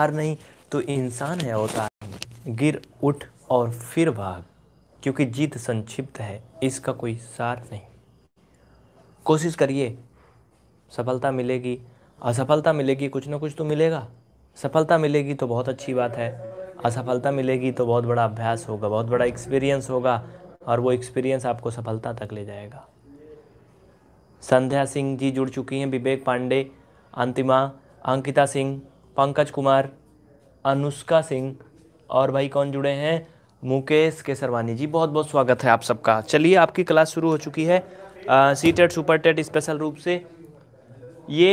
हार नहीं तो इंसान है अवतार गिर उठ और फिर भाग क्योंकि जीत संक्षिप्त है इसका कोई सार नहीं कोशिश करिए सफलता मिलेगी असफलता मिलेगी कुछ ना कुछ तो मिलेगा सफलता मिलेगी तो बहुत अच्छी बात है असफलता मिलेगी तो बहुत बड़ा अभ्यास होगा बहुत बड़ा एक्सपीरियंस होगा और वो एक्सपीरियंस आपको सफलता तक ले जाएगा संध्या सिंह जी जुड़ चुकी हैं विवेक पांडे अंतिमा अंकिता सिंह पंकज कुमार अनुष्का सिंह और भाई कौन जुड़े हैं मुकेश केसरवानी जी बहुत बहुत स्वागत है आप सबका चलिए आपकी क्लास शुरू हो चुकी है C TET super TET special रूप से ये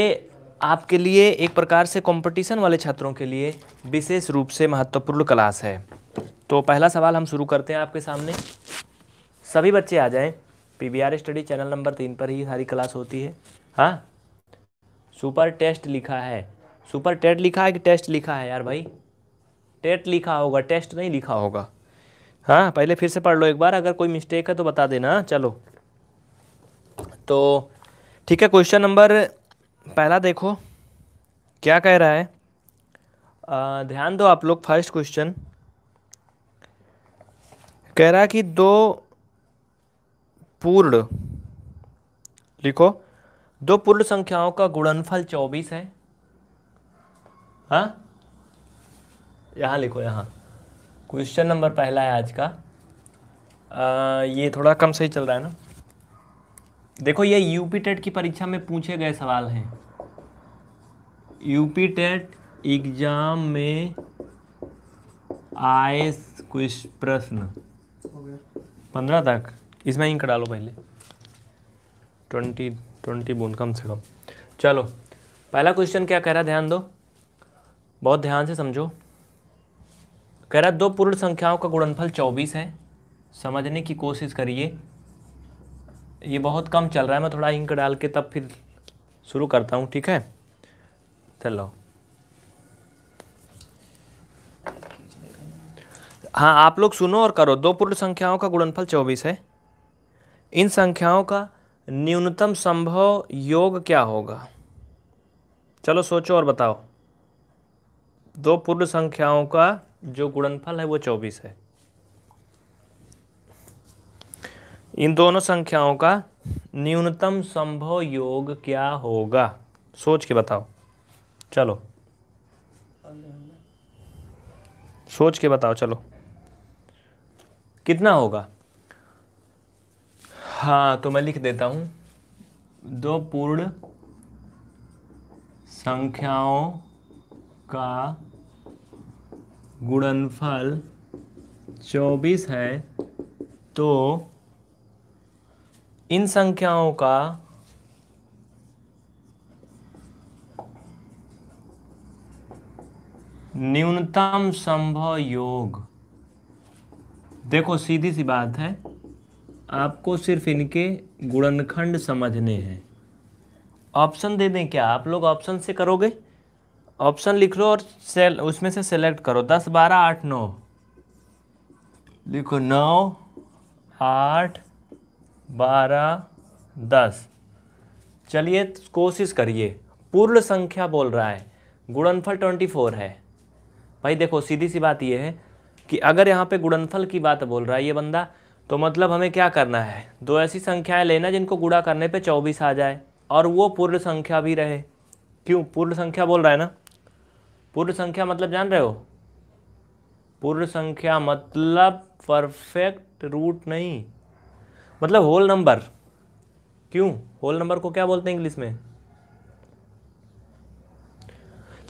आपके लिए एक प्रकार से कंपटीशन वाले छात्रों के लिए विशेष रूप से महत्वपूर्ण क्लास है तो पहला सवाल हम शुरू करते हैं आपके सामने सभी बच्चे आ जाएं पी स्टडी चैनल नंबर तीन पर ही सारी क्लास होती है हाँ सुपर टेस्ट लिखा है सुपर टेट लिखा है कि टेस्ट लिखा है यार भाई टेट लिखा होगा टेस्ट नहीं लिखा होगा हाँ पहले फिर से पढ़ लो एक बार अगर कोई मिस्टेक है तो बता देना चलो तो ठीक है क्वेश्चन नंबर पहला देखो क्या कह रहा है आ, ध्यान दो आप लोग फर्स्ट क्वेश्चन कह रहा है कि दो पूर्ण लिखो दो पूर्ण संख्याओं का गुणनफल चौबीस है हाँ यहाँ लिखो यहाँ क्वेश्चन नंबर पहला है आज का आ, ये थोड़ा कम सही चल रहा है ना देखो ये यूपी टेट की परीक्षा में पूछे गए सवाल हैं यूपी टेट एग्जाम में आए कुछ प्रश्न पंद्रह तक इसमें इंक डालो पहले ट्वेंटी ट्वेंटी बोन कम से कम चलो पहला क्वेश्चन क्या कह रहा ध्यान दो बहुत ध्यान से समझो कह रहा दो पूर्ण संख्याओं का गुणनफल चौबीस है समझने की कोशिश करिए ये बहुत कम चल रहा है मैं थोड़ा इंक डाल के तब फिर शुरू करता हूँ ठीक है चलो हाँ आप लोग सुनो और करो दो पूर्ण संख्याओं का गुणनफल चौबीस है इन संख्याओं का न्यूनतम संभव योग क्या होगा चलो सोचो और बताओ दो पूर्ण संख्याओं का जो गुणनफल है वो चौबीस है इन दोनों संख्याओं का न्यूनतम संभव योग क्या होगा सोच के बताओ चलो सोच के बताओ चलो कितना होगा हाँ तो मैं लिख देता हूँ दो पूर्ण संख्याओं का गुणनफल 24 है तो इन संख्याओं का न्यूनतम संभव योग देखो सीधी सी बात है आपको सिर्फ इनके गुणनखंड समझने हैं ऑप्शन दे दें क्या आप लोग ऑप्शन से करोगे ऑप्शन लिख लो और सेल उसमें से सेलेक्ट करो दस बारह आठ नौ लिखो नौ आठ बारह दस चलिए कोशिश करिए पूर्ण संख्या बोल रहा है गुणनफल ट्वेंटी फोर है भाई देखो सीधी सी बात यह है कि अगर यहाँ पे गुणनफल की बात बोल रहा है ये बंदा तो मतलब हमें क्या करना है दो ऐसी संख्याएं लेना जिनको गुड़ा करने पे चौबीस आ जाए और वो पूर्ण संख्या भी रहे क्यों पूर्ण संख्या बोल रहा है ना पूर्ण संख्या मतलब जान रहे हो पूर्ण संख्या मतलब परफेक्ट रूट नहीं मतलब होल नंबर क्यों होल नंबर को क्या बोलते हैं इंग्लिश में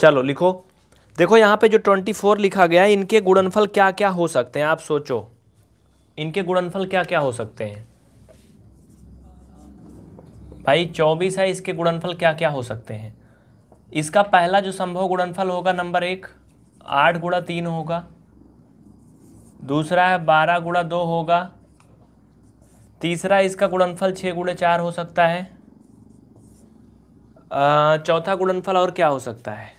चलो लिखो देखो यहां पे जो ट्वेंटी फोर लिखा गया है इनके गुणनफल क्या क्या हो सकते हैं आप सोचो इनके गुणनफल क्या क्या हो सकते हैं भाई चौबीस है इसके गुणनफल क्या क्या हो सकते हैं इसका पहला जो संभव गुणनफल होगा नंबर एक आठ गुणा तीन होगा दूसरा है बारह गुणा दो होगा तीसरा इसका गुणनफल छः गुणे चार हो सकता है चौथा गुणनफल और क्या हो सकता है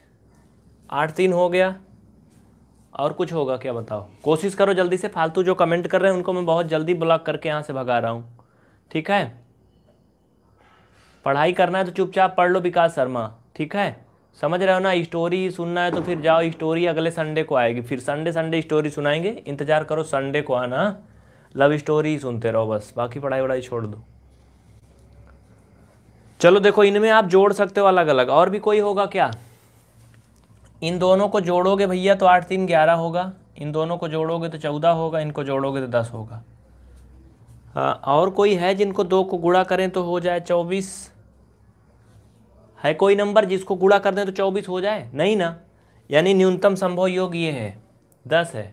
आठ तीन हो गया और कुछ होगा क्या बताओ कोशिश करो जल्दी से फालतू जो कमेंट कर रहे हैं उनको मैं बहुत जल्दी ब्लॉक करके यहाँ से भगा रहा हूँ ठीक है पढ़ाई करना है तो चुपचाप पढ़ लो विकास शर्मा ठीक है समझ रहे हो ना स्टोरी सुनना है तो फिर जाओ स्टोरी अगले संडे को आएगी फिर संडे संडे स्टोरी सुनाएंगे इंतज़ार करो संडे को आना लव स्टोरी सुनते रहो बस बाकी पढ़ाई वढ़ाई छोड़ दो चलो देखो इनमें आप जोड़ सकते हो अलग अलग और भी कोई होगा क्या इन दोनों को जोड़ोगे भैया तो आठ तीन ग्यारह होगा इन दोनों को जोड़ोगे तो चौदह होगा इनको जोड़ोगे तो दस होगा आ, हाँ, और कोई है जिनको दो को गुड़ा करें तो हो जाए चौबीस है कोई नंबर जिसको गुड़ा कर दें तो चौबीस हो जाए नहीं ना यानी न्यूनतम संभव योग ये है दस है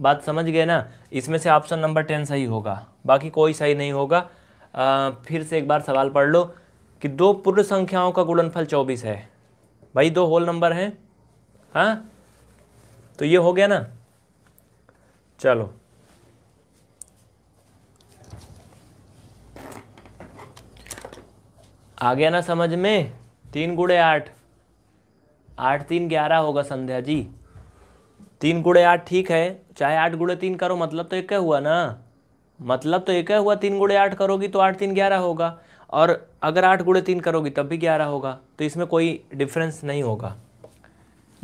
बात समझ गए ना इसमें से ऑप्शन नंबर टेन सही होगा बाकी कोई सही नहीं होगा आ, फिर से एक बार सवाल पढ़ लो कि दो पूर्ण संख्याओं का गुणनफल चौबीस है भाई दो होल नंबर हैं हाँ तो ये हो गया ना चलो आ गया ना समझ में तीन गुड़े आठ आठ तीन ग्यारह होगा संध्या जी तीन गुड़े आठ ठीक है चाहे आठ गुड़े तीन करो मतलब तो एक हुआ ना मतलब तो एक हुआ तीन गुड़े आठ करोगी तो आठ तीन ग्यारह होगा और अगर आठ गुड़े तीन करोगी तब भी ग्यारह होगा तो इसमें कोई डिफरेंस नहीं होगा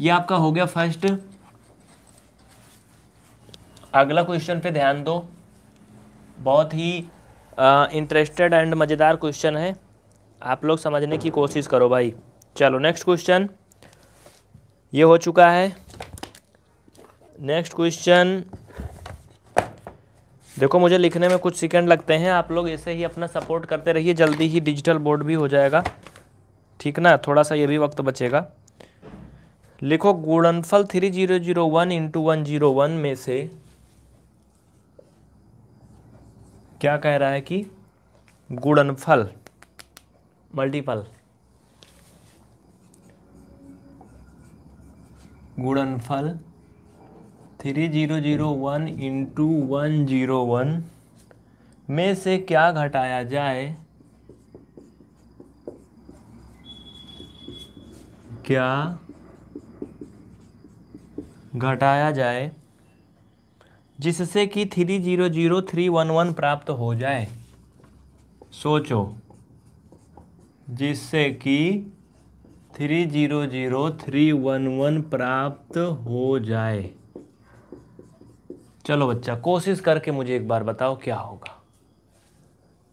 ये आपका हो गया फर्स्ट अगला क्वेश्चन पे ध्यान दो बहुत ही इंटरेस्टेड एंड मज़ेदार क्वेश्चन है आप लोग समझने की कोशिश करो भाई चलो नेक्स्ट क्वेश्चन ये हो चुका है नेक्स्ट क्वेश्चन देखो मुझे लिखने में कुछ सेकंड लगते हैं आप लोग ऐसे ही अपना सपोर्ट करते रहिए जल्दी ही डिजिटल बोर्ड भी हो जाएगा ठीक ना थोड़ा सा ये भी वक्त बचेगा लिखो गुणनफल three zero zero one into one zero one में से क्या कह रहा है कि गुणनफल मल्टीपल गुणनफल three zero zero one into one zero one में से क्या घटाया जाए क्या घटाया जाए जिससे कि three zero zero three one one प्राप्त हो जाए सोचो जिससे कि three zero zero three one one प्राप्त हो जाए चलो बच्चा कोशिश करके मुझे एक बार बताओ क्या होगा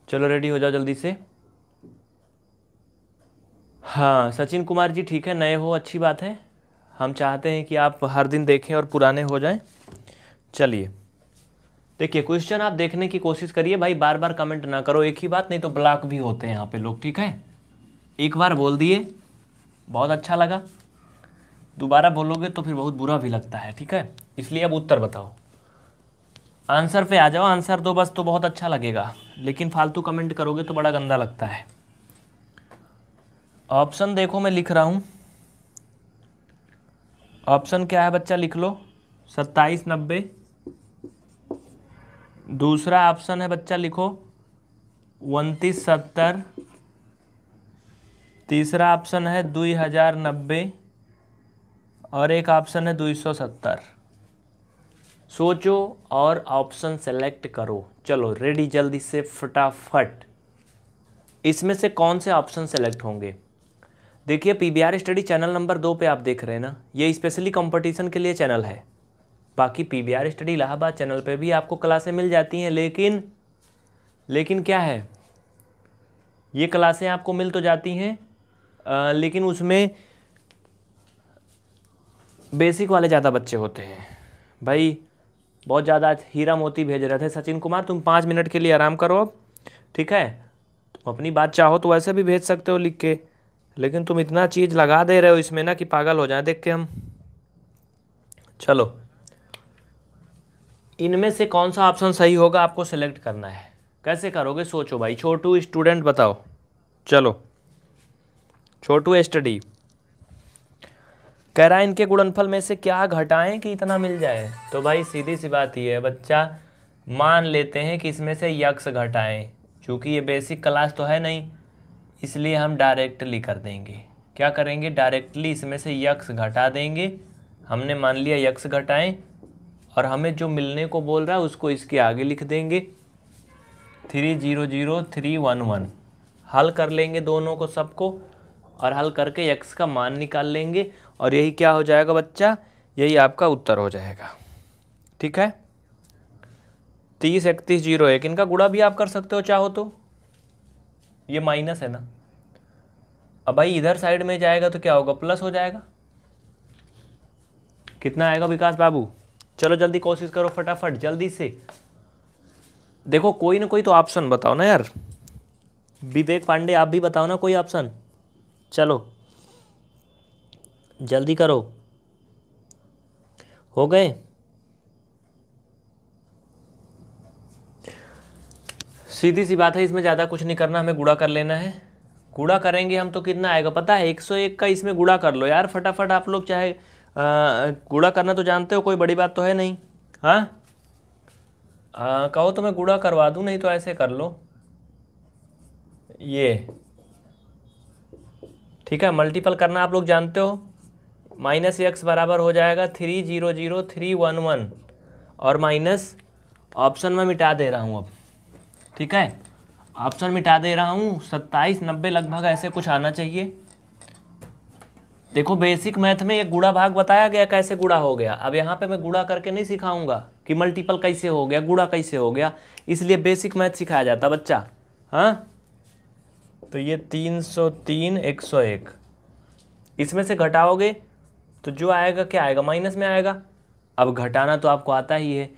चलो रेडी हो जाओ जल्दी से हाँ सचिन कुमार जी ठीक है नए हो अच्छी बात है हम चाहते हैं कि आप हर दिन देखें और पुराने हो जाएं चलिए देखिए क्वेश्चन आप देखने की कोशिश करिए भाई बार बार कमेंट ना करो एक ही बात नहीं तो ब्लॉक भी होते हैं यहाँ पे लोग ठीक है एक बार बोल दिए बहुत अच्छा लगा दोबारा बोलोगे तो फिर बहुत बुरा भी लगता है ठीक है इसलिए अब उत्तर बताओ आंसर पे आ जाओ आंसर दो बस तो बहुत अच्छा लगेगा लेकिन फालतू कमेंट करोगे तो बड़ा गंदा लगता है ऑप्शन देखो मैं लिख रहा हूँ ऑप्शन क्या है बच्चा लिख लो सत्ताईस नब्बे दूसरा ऑप्शन है बच्चा लिखो उनतीस सत्तर तीसरा ऑप्शन है दुई हजार नब्बे और एक ऑप्शन है दुई सौ सत्तर सोचो और ऑप्शन सेलेक्ट करो चलो रेडी जल्दी से फटाफट इसमें से कौन से ऑप्शन सेलेक्ट होंगे देखिए पीबीआर स्टडी चैनल नंबर दो पे आप देख रहे हैं ना ये स्पेशली कंपटीशन के लिए चैनल है बाकी पीबीआर स्टडी इलाहाबाद चैनल पे भी आपको क्लासें मिल जाती हैं लेकिन लेकिन क्या है ये क्लासें आपको मिल तो जाती हैं लेकिन उसमें बेसिक वाले ज़्यादा बच्चे होते हैं भाई बहुत ज़्यादा हीरा मोती भेज रहे थे सचिन कुमार तुम पाँच मिनट के लिए आराम करो अब ठीक है तुम अपनी बात चाहो तो वैसे भी भेज सकते हो लिख के लेकिन तुम इतना चीज़ लगा दे रहे हो इसमें ना कि पागल हो जाए देख के हम चलो इनमें से कौन सा ऑप्शन सही होगा आपको सेलेक्ट करना है कैसे करोगे सोचो भाई छोटू स्टूडेंट बताओ चलो छोटू स्टडी कह रहा है इनके गुणनफल में से क्या घटाएं कि इतना मिल जाए तो भाई सीधी सी बात ही है बच्चा मान लेते हैं कि इसमें से यक्स घटाएं क्योंकि ये बेसिक क्लास तो है नहीं इसलिए हम डायरेक्टली कर देंगे क्या करेंगे डायरेक्टली इसमें से यक्स घटा देंगे हमने मान लिया यक्स घटाएं और हमें जो मिलने को बोल रहा है उसको इसके आगे लिख देंगे three zero zero three one one हल कर लेंगे दोनों को सबको और हल करके एक्स का मान निकाल लेंगे और यही क्या हो जाएगा बच्चा यही आपका उत्तर हो जाएगा ठीक है तीस इकतीस जीरो एक इनका गुड़ा भी आप कर सकते हो चाहो तो ये माइनस है ना अब भाई इधर साइड में जाएगा तो क्या होगा प्लस हो जाएगा कितना आएगा विकास बाबू चलो जल्दी कोशिश करो फटाफट जल्दी से देखो कोई ना कोई तो ऑप्शन बताओ ना यार विवेक पांडे आप भी बताओ ना कोई ऑप्शन चलो जल्दी करो हो गए सीधी सी बात है इसमें ज़्यादा कुछ नहीं करना हमें गुड़ा कर लेना है गुड़ा करेंगे हम तो कितना आएगा पता है 101 का इसमें गुड़ा कर लो यार फटाफट आप लोग चाहे गुड़ा करना तो जानते हो कोई बड़ी बात तो है नहीं हाँ, हाँ कहो तो मैं गुड़ा करवा दूँ नहीं तो ऐसे कर लो ये ठीक है मल्टीपल करना आप लोग जानते हो माइनस एक्स बराबर हो जाएगा three zero zero three one one और माइनस ऑप्शन में मिटा दे रहा हूँ अब ठीक है ऑप्शन मिटा दे रहा हूँ सत्ताईस नब्बे लगभग ऐसे कुछ आना चाहिए देखो बेसिक मैथ में एक गुड़ा भाग बताया गया कैसे गुड़ा हो गया अब यहाँ पे मैं गुड़ा करके नहीं सिखाऊंगा कि मल्टीपल कैसे हो गया गुड़ा कैसे हो गया इसलिए बेसिक मैथ सिखाया जाता बच्चा हाँ तो ये तीन सौ तीन एक सौ एक इसमें से घटाओगे तो जो आएगा क्या आएगा माइनस में आएगा अब घटाना तो आपको आता ही है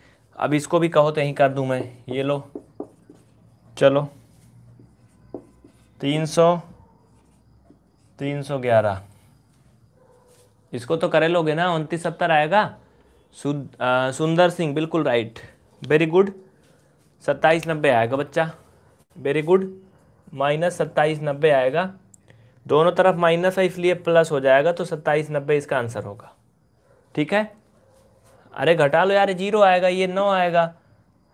अब इसको भी कहो तो यहीं कर दूं मैं ये लो चलो तीन सौ तीन सौ ग्यारह इसको तो करे लोगे ना उनतीस सत्तर आएगा सुंदर सिंह बिल्कुल राइट वेरी गुड सत्ताईस नब्बे आएगा बच्चा वेरी गुड माइनस सत्ताईस नब्बे आएगा दोनों तरफ माइनस है इसलिए प्लस हो जाएगा तो सत्ताईस नब्बे इसका आंसर होगा ठीक है अरे घटा लो यार जीरो आएगा ये नौ आएगा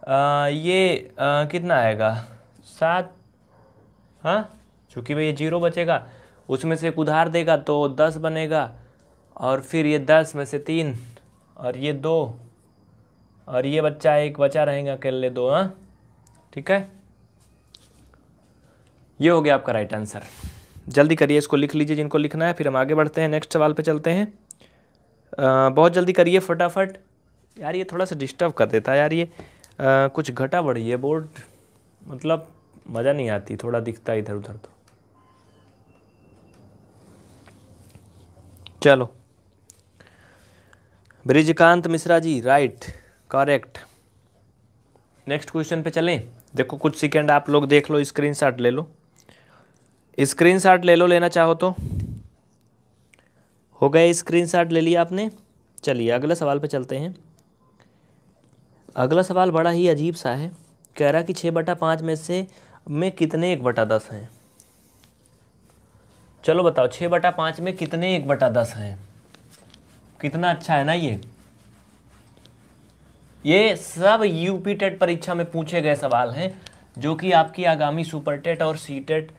आ, ये आ, कितना आएगा सात हाँ चूँकि भाई ये जीरो बचेगा उसमें से एक उधार देगा तो दस बनेगा और फिर ये दस में से तीन और ये दो और ये बच्चा एक बचा रहेगा अकेले दो हाँ ठीक है ये हो गया आपका राइट आंसर जल्दी करिए इसको लिख लीजिए जिनको लिखना है फिर हम आगे बढ़ते हैं नेक्स्ट सवाल पे चलते हैं आ, बहुत जल्दी करिए फटाफट यार ये थोड़ा सा डिस्टर्ब कर देता है यार ये आ, कुछ घटा बढ़ी है बोर्ड मतलब मज़ा नहीं आती थोड़ा दिखता इधर उधर तो चलो Brijkant Mishra ji right correct next question पे चलें देखो कुछ सेकेंड आप लोग देख लो स्क्रीनशॉट ले लो स्क्रीनशॉट ले लो लेना चाहो तो हो गए स्क्रीनशॉट ले लिया आपने चलिए अगले सवाल पे चलते हैं अगला सवाल बड़ा ही अजीब सा है कह रहा कि छः बटा पाँच में से में कितने एक बटा दस हैं चलो बताओ छः बटा पाँच में कितने एक बटा दस हैं कितना अच्छा है ना ये ये सब यूपी टेट परीक्षा में पूछे गए सवाल हैं जो कि आपकी आगामी सुपर टेट और सी टेट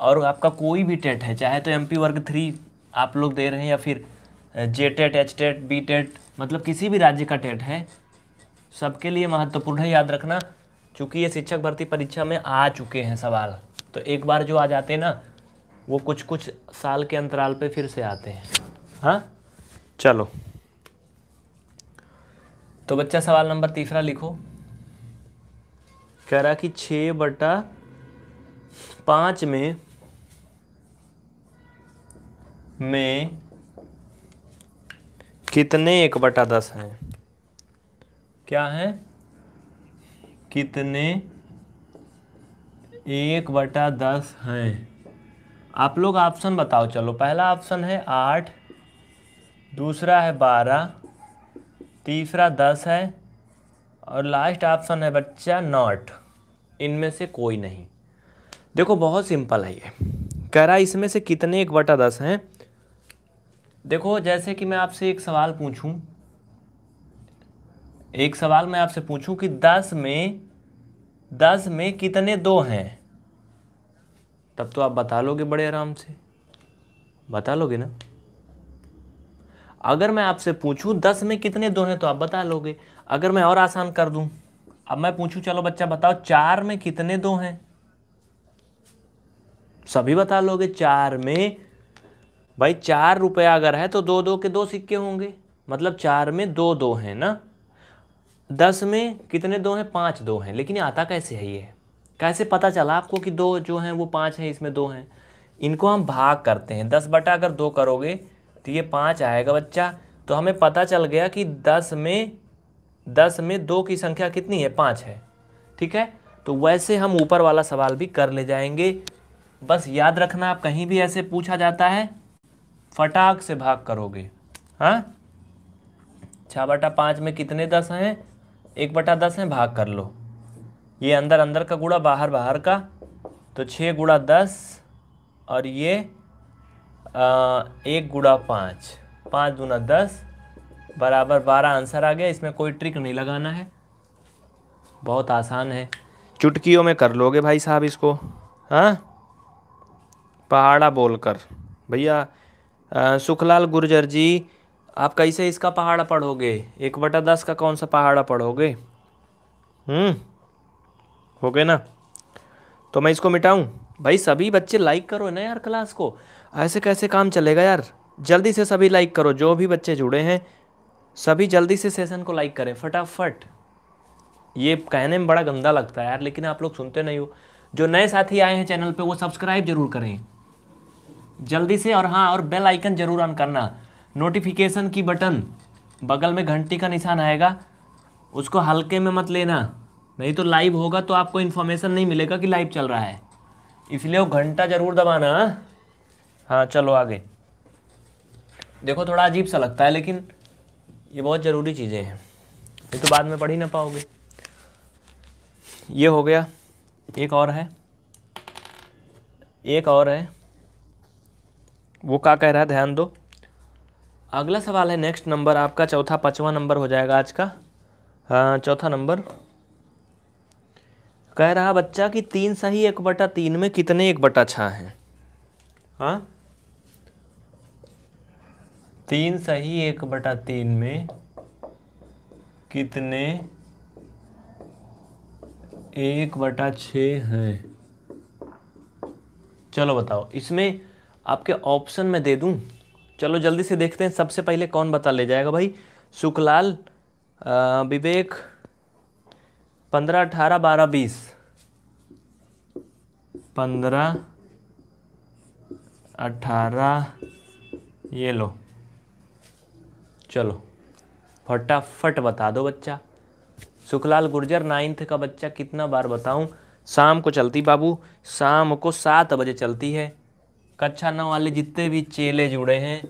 और आपका कोई भी टेट है चाहे तो एम वर्ग थ्री आप लोग दे रहे हैं या फिर J TET H TET B TET मतलब किसी भी राज्य का टेट है सबके लिए महत्वपूर्ण है याद रखना चूँकि ये शिक्षक भर्ती परीक्षा में आ चुके हैं सवाल तो एक बार जो आ जाते हैं ना वो कुछ कुछ साल के अंतराल पे फिर से आते हैं हाँ चलो तो बच्चा सवाल नंबर तीसरा लिखो कह रहा कि छः बटा पाँच में में कितने एक बटा दस हैं क्या है कितने एक बटा दस हैं आप लोग ऑप्शन बताओ चलो पहला ऑप्शन है आठ दूसरा है बारह तीसरा दस है और लास्ट ऑप्शन है बच्चा नॉट इनमें से कोई नहीं देखो बहुत सिंपल है ये कह रहा है इसमें से कितने एक बटा दस हैं देखो जैसे कि मैं आपसे एक सवाल पूछूं एक सवाल मैं आपसे पूछूं कि दस में दस में कितने दो हैं तब तो आप बता लोगे बड़े आराम से बता लोगे ना अगर मैं आपसे पूछूं दस में कितने दो हैं तो आप बता लोगे अगर मैं और आसान कर दूं अब मैं पूछूं चलो बच्चा बताओ चार में कितने दो हैं सभी बता लोगे चार में भाई चार रुपया अगर है तो दो दो के दो सिक्के होंगे मतलब चार में दो दो हैं ना दस में कितने दो हैं पाँच दो हैं लेकिन आता कैसे है ये कैसे पता चला आपको कि दो जो हैं वो पाँच हैं इसमें दो हैं इनको हम भाग करते हैं दस बटा अगर दो करोगे तो ये पाँच आएगा बच्चा तो हमें पता चल गया कि दस में दस में दो की संख्या कितनी है पाँच है ठीक है तो वैसे हम ऊपर वाला सवाल भी कर ले जाएंगे बस याद रखना आप कहीं भी ऐसे पूछा जाता है फटाक से भाग करोगे हाँ छः बटा पाँच में कितने दस हैं एक बटा दस हैं भाग कर लो ये अंदर अंदर का गुड़ा बाहर बाहर का तो छः गुड़ा दस और ये आ, एक गुड़ा पाँच पाँच दूना दस बराबर बारह आंसर आ गया इसमें कोई ट्रिक नहीं लगाना है बहुत आसान है चुटकियों में कर लोगे भाई साहब इसको हाँ पहाड़ा बोलकर भैया सुखलाल गुर्जर जी आप कैसे इसका पहाड़ा पढ़ोगे एक बटा दस का कौन सा पहाड़ा पढ़ोगे हम्म हो गए ना तो मैं इसको मिटाऊं भाई सभी बच्चे लाइक करो ना यार क्लास को ऐसे कैसे काम चलेगा यार जल्दी से सभी लाइक करो जो भी बच्चे जुड़े हैं सभी जल्दी से सेशन को लाइक करें फटाफट ये कहने में बड़ा गंदा लगता है यार लेकिन आप लोग सुनते नहीं हो जो नए साथी आए हैं चैनल पे वो सब्सक्राइब जरूर करें जल्दी से और हाँ और बेल आइकन जरूर ऑन करना नोटिफिकेशन की बटन बगल में घंटी का निशान आएगा उसको हल्के में मत लेना नहीं तो लाइव होगा तो आपको इन्फॉर्मेशन नहीं मिलेगा कि लाइव चल रहा है इसलिए वो घंटा ज़रूर दबाना हाँ चलो आगे देखो थोड़ा अजीब सा लगता है लेकिन ये बहुत ज़रूरी चीज़ें हैं ये तो बाद में पढ़ ही ना पाओगे ये हो गया एक और है एक और है वो क्या कह रहा है ध्यान दो अगला सवाल है नेक्स्ट नंबर आपका चौथा पांचवा नंबर हो जाएगा आज का हाँ चौथा नंबर कह रहा बच्चा कि तीन सही एक बटा तीन में कितने एक बटा छ हैं हाँ तीन सही एक बटा तीन में कितने एक बटा छ हैं चलो बताओ इसमें आपके ऑप्शन में दे दूँ चलो जल्दी से देखते हैं सबसे पहले कौन बता ले जाएगा भाई सुखलाल विवेक पंद्रह अठारह बारह बीस पंद्रह अठारह ये लो चलो फटाफट बता दो बच्चा सुखलाल गुर्जर नाइन्थ का बच्चा कितना बार बताऊं शाम को चलती बाबू शाम को सात बजे चलती है कक्षा नौ वाले जितने भी चेले जुड़े हैं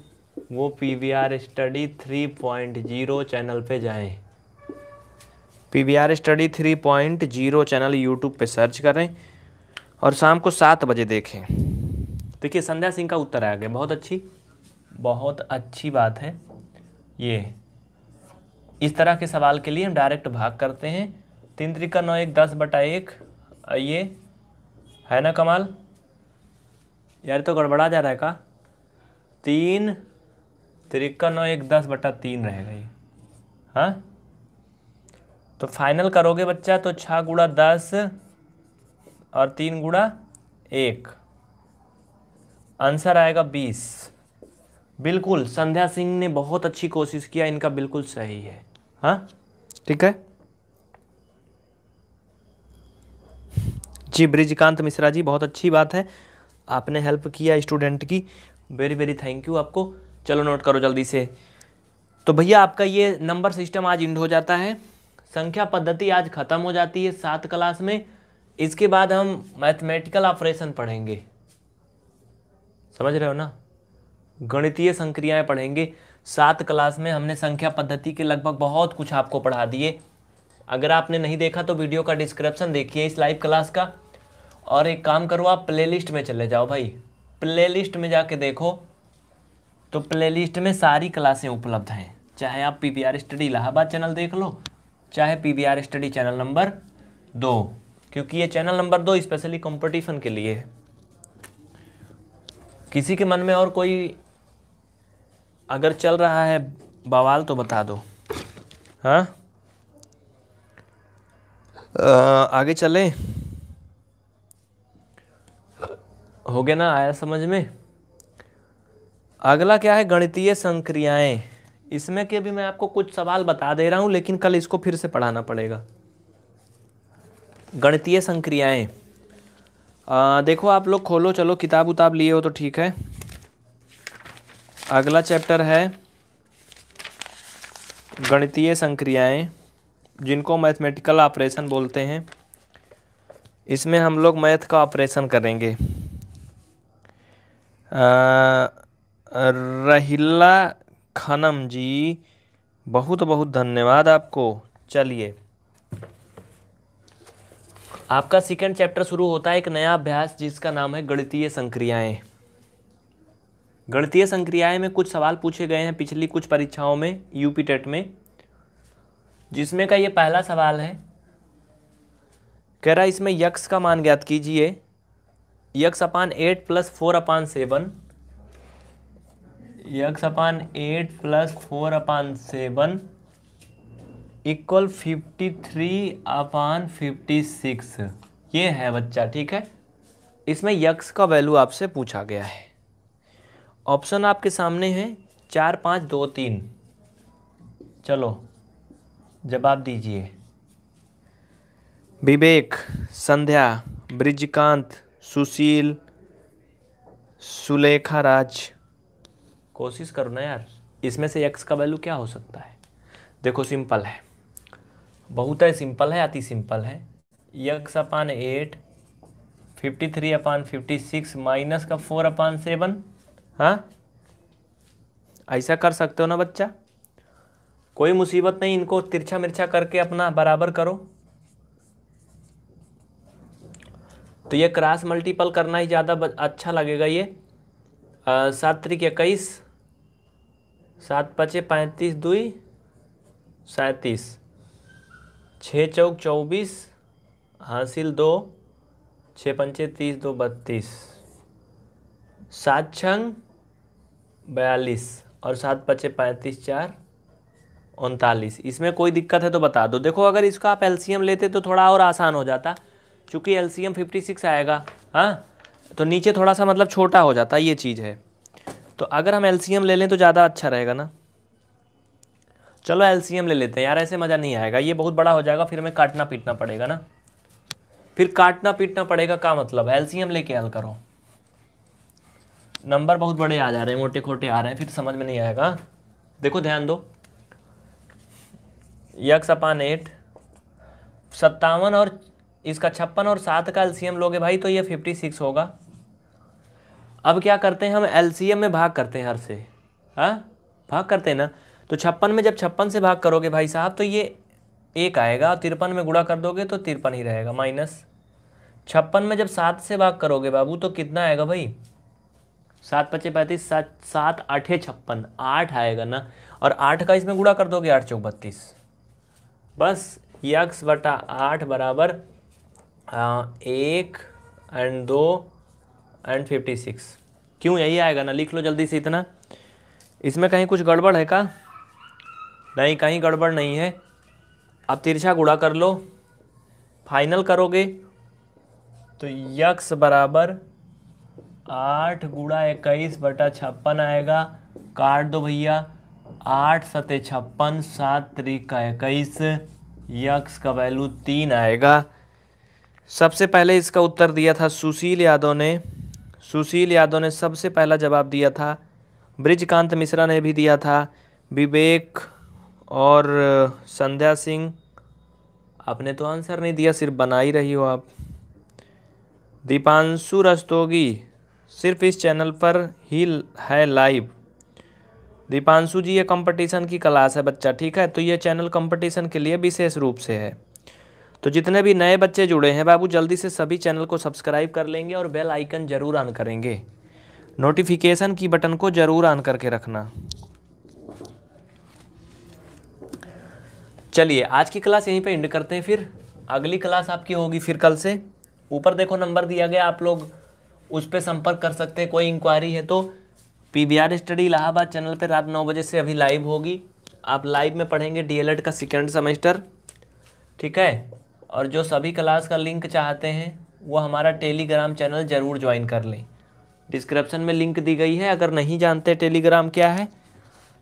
वो P V R study three point zero channel पे जाएं P V R study three point zero channel YouTube पे सर्च करें और शाम को सात बजे देखें देखिए संध्या सिंह का उत्तर आ गया बहुत अच्छी बहुत अच्छी बात है ये इस तरह के सवाल के लिए हम डायरेक्ट भाग करते हैं तीन त्रिका नौ एक दस बटा एक ये है ना कमाल यार तो गड़बड़ा जा रहा है का तीन तिरिक्का नौ एक दस बटा तीन रहेगा ये हाँ तो फाइनल करोगे बच्चा तो छः गुड़ा दस और तीन गुड़ा एक आंसर आएगा बीस बिल्कुल संध्या सिंह ने बहुत अच्छी कोशिश किया इनका बिल्कुल सही है हाँ ठीक है जी ब्रिजकांत मिश्रा जी बहुत अच्छी बात है आपने हेल्प किया स्टूडेंट की वेरी वेरी थैंक यू आपको चलो नोट करो जल्दी से तो भैया आपका ये नंबर सिस्टम आज इंड हो जाता है संख्या पद्धति आज ख़त्म हो जाती है सात क्लास में इसके बाद हम मैथमेटिकल ऑपरेशन पढ़ेंगे समझ रहे हो ना गणितीय संक्रियाएं पढ़ेंगे सात क्लास में हमने संख्या पद्धति के लगभग बहुत कुछ आपको पढ़ा दिए अगर आपने नहीं देखा तो वीडियो का डिस्क्रिप्शन देखिए इस लाइव क्लास का और एक काम करो आप प्लेलिस्ट में चले जाओ भाई प्लेलिस्ट में जाके देखो तो प्लेलिस्ट में सारी क्लासें उपलब्ध हैं चाहे आप P V R study Allahabad channel देख लो चाहे P V R study channel number दो क्योंकि ये चैनल नंबर दो स्पेशली कंपटीशन के लिए है किसी के मन में और कोई अगर चल रहा है बवाल तो बता दो हाँ आगे चलें हो गया ना आया समझ में अगला क्या है गणितीय संक्रियाएं इसमें के भी मैं आपको कुछ सवाल बता दे रहा हूं लेकिन कल इसको फिर से पढ़ाना पड़ेगा गणितीय संक्रियाएं देखो आप लोग खोलो चलो किताब उताब लिए हो तो ठीक है अगला चैप्टर है गणितीय संक्रियाएं जिनको मैथमेटिकल ऑपरेशन बोलते हैं इसमें हम लोग मैथ का ऑपरेशन करेंगे रहिल्ला खनम जी बहुत बहुत धन्यवाद आपको चलिए आपका सेकेंड चैप्टर शुरू होता है एक नया अभ्यास जिसका नाम है गणितीय संक्रियाएं गणितीय संक्रियाएं में कुछ सवाल पूछे गए हैं पिछली कुछ परीक्षाओं में यूपी टेट में जिसमें का ये पहला सवाल है कह रहा इसमें यक्स का मान ज्ञात कीजिए x upon eight plus four upon seven x upon eight plus four upon seven equal fifty three upon fifty six ये है बच्चा ठीक है इसमें यक्स का वैल्यू आपसे पूछा गया है ऑप्शन आपके सामने है चार पाँच दो तीन चलो जवाब दीजिए विवेक संध्या ब्रिजकांत सुशील सुलेखा राज कोशिश करो ना यार इसमें से एक्स का वैल्यू क्या हो सकता है देखो सिंपल है बहुत है सिंपल है अति सिंपल है x upon eight fifty three upon fifty six minus का फोर अपान सेवन हाँ ऐसा कर सकते हो ना बच्चा कोई मुसीबत नहीं इनको तिरछा मिर्छा करके अपना बराबर करो तो ये क्रॉस मल्टीपल करना ही ज़्यादा अच्छा लगेगा ये सात तरीक इक्कीस सात पचे पैंतीस दुई सैंतीस छः चौक चौबीस हासिल दो छः पंचे तीस दो बत्तीस सात छंग बयालीस और सात पचे पैंतीस चार उनतालीस इसमें कोई दिक्कत है तो बता दो देखो अगर इसका आप एल्शियम लेते तो थोड़ा और आसान हो जाता चूँकि एल फिफ्टी सिक्स आएगा हाँ तो नीचे थोड़ा सा मतलब छोटा हो जाता है ये चीज़ है तो अगर हम एल ले लें तो ज़्यादा अच्छा रहेगा ना चलो एल ले लेते हैं यार ऐसे मज़ा नहीं आएगा ये बहुत बड़ा हो जाएगा फिर हमें काटना पीटना पड़ेगा ना फिर काटना पीटना पड़ेगा का मतलब एल सी लेके हल करो नंबर बहुत बड़े आ जा रहे हैं मोटे खोटे आ रहे हैं फिर समझ में नहीं आएगा देखो ध्यान दो यक्स अपान एट सत्तावन और इसका छप्पन और सात का एलसीएम लोगे भाई तो ये फिफ्टी सिक्स होगा अब क्या करते हैं हम एलसीएम में भाग करते हैं हर से हाँ भाग करते हैं ना तो छप्पन में जब छप्पन से भाग करोगे भाई साहब तो ये एक आएगा और तिरपन में गुड़ा कर दोगे तो तिरपन ही रहेगा माइनस छप्पन में जब सात से भाग करोगे बाबू तो कितना आएगा भाई सात पच्चे पैंतीस सात सात आठे छप्पन आठ आएगा ना और आठ का इसमें गुड़ा कर दोगे आठ चौक बत्तीस बस यक्स बटा आठ बराबर एक एंड दो एंड फिफ्टी सिक्स क्यों यही आएगा ना लिख लो जल्दी से इतना इसमें कहीं कुछ गड़बड़ है का नहीं कहीं गड़बड़ नहीं है अब तिरछा गुड़ा कर लो फाइनल करोगे तो यक्स बराबर आठ गुड़ा इक्कीस बटा छप्पन आएगा काट दो भैया आठ सते छप्पन सात तरीक का इक्कीस यक्स का वैल्यू तीन आएगा सबसे पहले इसका उत्तर दिया था सुशील यादव ने सुशील यादव ने सबसे पहला जवाब दिया था ब्रिजकांत मिश्रा ने भी दिया था विवेक और संध्या सिंह आपने तो आंसर नहीं दिया सिर्फ बना ही रही हो आप दीपांशु रस्तोगी सिर्फ इस चैनल पर ही है लाइव दीपांशु जी ये कंपटीशन की क्लास है बच्चा ठीक है तो ये चैनल कंपटीशन के लिए विशेष रूप से है तो जितने भी नए बच्चे जुड़े हैं बाबू जल्दी से सभी चैनल को सब्सक्राइब कर लेंगे और बेल आइकन ज़रूर ऑन करेंगे नोटिफिकेशन की बटन को ज़रूर ऑन करके रखना चलिए आज की क्लास यहीं पे एंड करते हैं फिर अगली क्लास आपकी होगी फिर कल से ऊपर देखो नंबर दिया गया आप लोग उस पर संपर्क कर सकते हैं कोई इंक्वायरी है तो P V R study Allahabad channel पर रात नौ बजे से अभी लाइव होगी आप लाइव में पढ़ेंगे डीएलएड का सेकेंड सेमेस्टर ठीक है और जो सभी क्लास का लिंक चाहते हैं वो हमारा टेलीग्राम चैनल ज़रूर ज्वाइन कर लें डिस्क्रिप्शन में लिंक दी गई है अगर नहीं जानते टेलीग्राम क्या है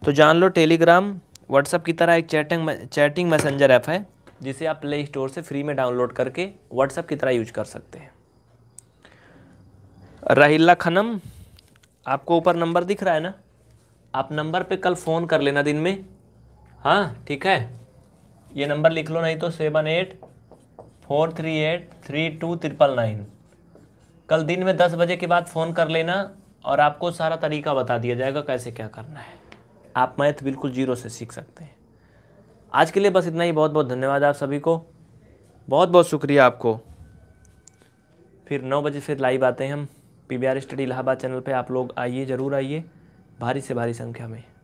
तो जान लो टेलीग्राम व्हाट्सअप की तरह एक चैटिंग चैटिंग मैसेंजर ऐप है जिसे आप प्ले स्टोर से फ्री में डाउनलोड करके व्हाट्सअप की तरह यूज कर सकते हैं रहीला खनम आपको ऊपर नंबर दिख रहा है ना आप नंबर पे कल फ़ोन कर लेना दिन में हाँ ठीक है ये नंबर लिख लो नहीं तो seven eight four three eight three two triple nine कल दिन में दस बजे के बाद फ़ोन कर लेना और आपको सारा तरीका बता दिया जाएगा कैसे क्या करना है आप मैथ बिल्कुल जीरो से सीख सकते हैं आज के लिए बस इतना ही बहुत बहुत धन्यवाद आप सभी को बहुत बहुत शुक्रिया आपको फिर नौ बजे फिर लाइव आते हैं हम पी स्टडी इलाहाबाद चैनल पर आप लोग आइए ज़रूर आइए भारी से भारी संख्या में